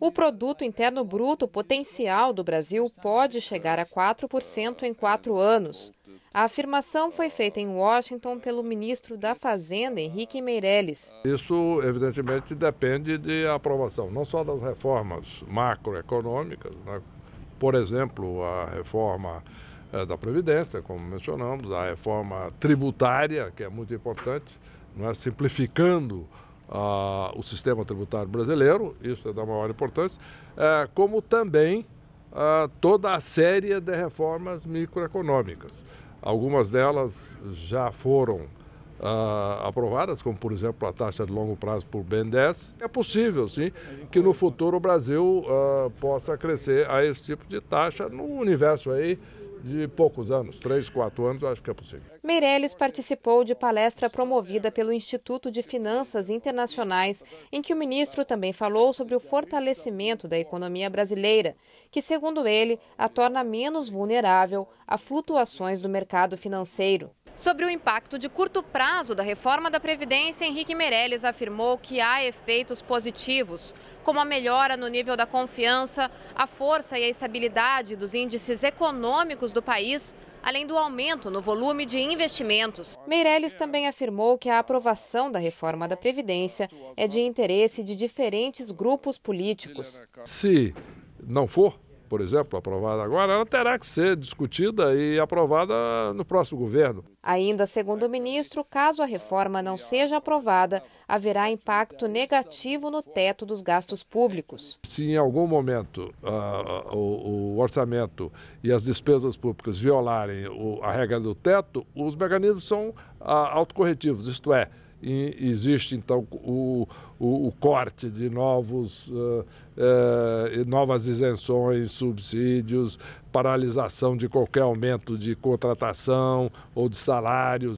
O é produto interno bruto potencial do Brasil pode chegar a 4% em quatro anos. A afirmação foi feita em Washington pelo ministro da Fazenda, Henrique Meirelles. Isso, evidentemente, depende de aprovação, não só das reformas macroeconômicas, né? por exemplo, a reforma eh, da Previdência, como mencionamos, a reforma tributária, que é muito importante, não é? simplificando o sistema tributário brasileiro, isso é da maior importância, é, como também toda a série de reformas microeconômicas. Algumas delas já foram aprovadas, como por exemplo a taxa de longo prazo por BNDES. É possível, sim, que no futuro o Brasil possa crescer a esse tipo de taxa no universo aí de poucos anos, três, quatro anos, acho que é possível. Meirelles participou de palestra promovida pelo Instituto de Finanças Internacionais, em que o ministro também falou sobre o fortalecimento da economia brasileira, que, segundo ele, a torna menos vulnerável a flutuações do mercado financeiro. Sobre o impacto de curto prazo da reforma da Previdência, Henrique Meirelles afirmou que há efeitos positivos, como a melhora no nível da confiança, a força e a estabilidade dos índices econômicos do país, além do aumento no volume de investimentos. Meirelles também afirmou que a aprovação da reforma da Previdência é de interesse de diferentes grupos políticos. Se não for, por exemplo, aprovada agora, ela terá que ser discutida e aprovada no próximo governo. Ainda segundo o ministro, caso a reforma não seja aprovada, haverá impacto negativo no teto dos gastos públicos. Se em algum momento uh, o, o, orçamento e as despesas públicas violarem o, a regra do teto, os mecanismos são uh, autocorretivos, isto é, existe então o, o, o corte de novos, uh, uh, novas isenções, subsídios, paralisação de qualquer aumento de contratação ou de salários.